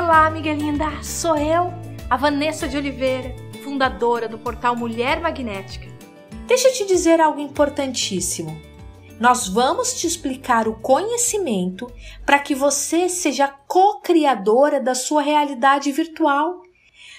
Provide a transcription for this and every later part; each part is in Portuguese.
Olá, amiga linda! Sou eu, a Vanessa de Oliveira, fundadora do portal Mulher Magnética. Deixa eu te dizer algo importantíssimo. Nós vamos te explicar o conhecimento para que você seja co-criadora da sua realidade virtual.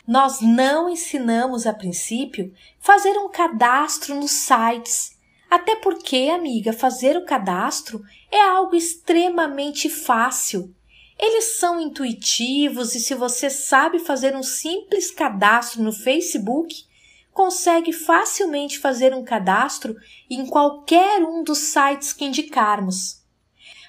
Nós não ensinamos a princípio fazer um cadastro nos sites. Até porque, amiga, fazer o cadastro é algo extremamente fácil. Eles são intuitivos e se você sabe fazer um simples cadastro no Facebook, consegue facilmente fazer um cadastro em qualquer um dos sites que indicarmos.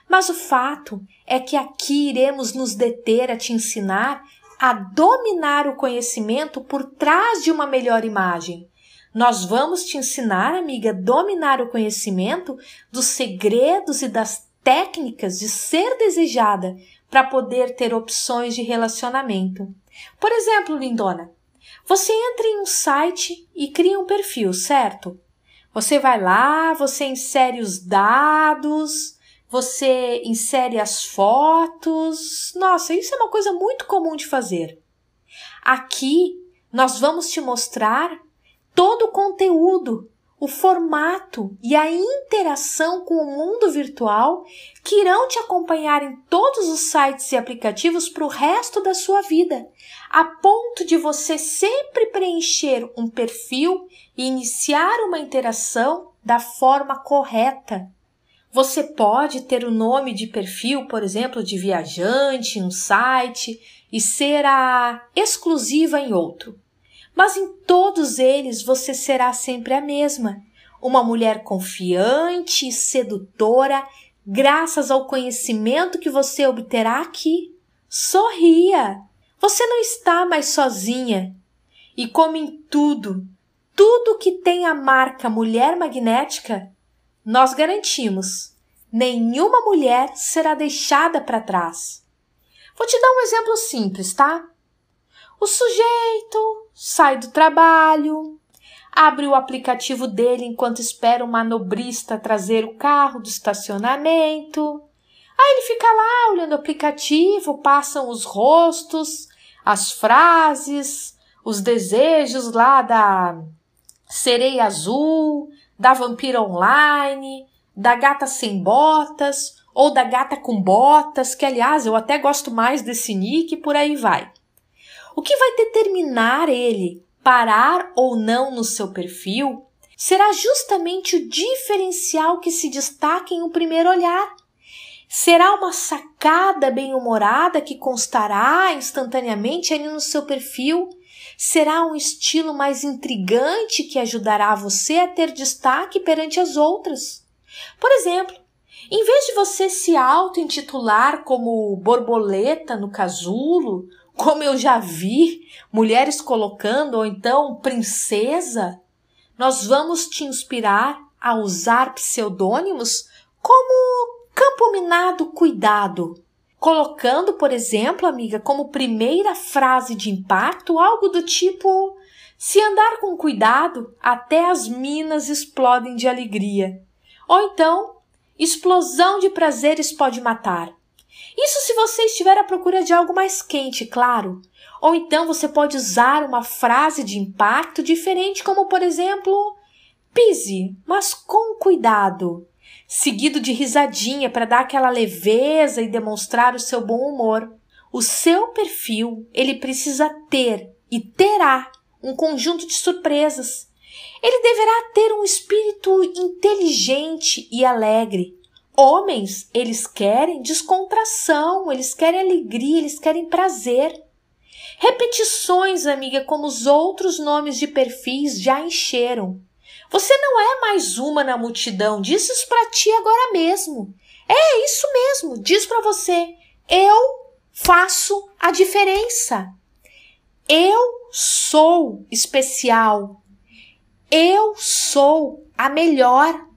Mas o fato é que aqui iremos nos deter a te ensinar a dominar o conhecimento por trás de uma melhor imagem. Nós vamos te ensinar, amiga, a dominar o conhecimento dos segredos e das técnicas de ser desejada para poder ter opções de relacionamento. Por exemplo, lindona, você entra em um site e cria um perfil, certo? Você vai lá, você insere os dados, você insere as fotos. Nossa, isso é uma coisa muito comum de fazer. Aqui nós vamos te mostrar todo o conteúdo o formato e a interação com o mundo virtual que irão te acompanhar em todos os sites e aplicativos para o resto da sua vida, a ponto de você sempre preencher um perfil e iniciar uma interação da forma correta. Você pode ter o nome de perfil, por exemplo, de viajante em um site e ser a exclusiva em outro mas em todos eles você será sempre a mesma. Uma mulher confiante e sedutora, graças ao conhecimento que você obterá aqui. Sorria! Você não está mais sozinha. E como em tudo, tudo que tem a marca mulher magnética, nós garantimos: nenhuma mulher será deixada para trás. Vou te dar um exemplo simples, tá? O sujeito sai do trabalho, abre o aplicativo dele enquanto espera o manobrista trazer o carro do estacionamento. Aí ele fica lá olhando o aplicativo, passam os rostos, as frases, os desejos lá da sereia azul, da vampira online, da gata sem botas ou da gata com botas, que aliás eu até gosto mais desse nick e por aí vai. O que vai determinar ele parar ou não no seu perfil será justamente o diferencial que se destaca em um primeiro olhar. Será uma sacada bem-humorada que constará instantaneamente ali no seu perfil. Será um estilo mais intrigante que ajudará você a ter destaque perante as outras. Por exemplo, em vez de você se auto-intitular como borboleta no casulo como eu já vi mulheres colocando, ou então princesa, nós vamos te inspirar a usar pseudônimos como campo minado cuidado. Colocando, por exemplo, amiga, como primeira frase de impacto algo do tipo: se andar com cuidado, até as minas explodem de alegria. Ou então, explosão de prazeres pode matar. Isso se você estiver à procura de algo mais quente, claro. Ou então você pode usar uma frase de impacto diferente, como por exemplo: pise, mas com cuidado. Seguido de risadinha para dar aquela leveza e demonstrar o seu bom humor. O seu perfil, ele precisa ter e terá um conjunto de surpresas. Ele deverá ter um espírito inteligente e alegre, Homens, eles querem descontração, eles querem alegria, eles querem prazer. Repetições, amiga, como os outros nomes de perfis já encheram. Você não é mais uma na multidão, diz isso para ti agora mesmo. É isso mesmo, diz para você. Eu faço a diferença. Eu sou especial. Eu sou a melhor.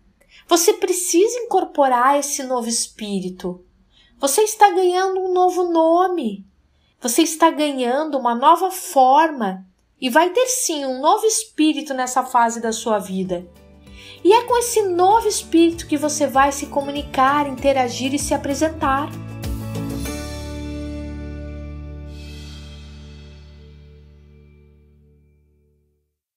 Você precisa incorporar esse novo espírito. Você está ganhando um novo nome. Você está ganhando uma nova forma e vai ter sim um novo espírito nessa fase da sua vida. E é com esse novo espírito que você vai se comunicar, interagir e se apresentar.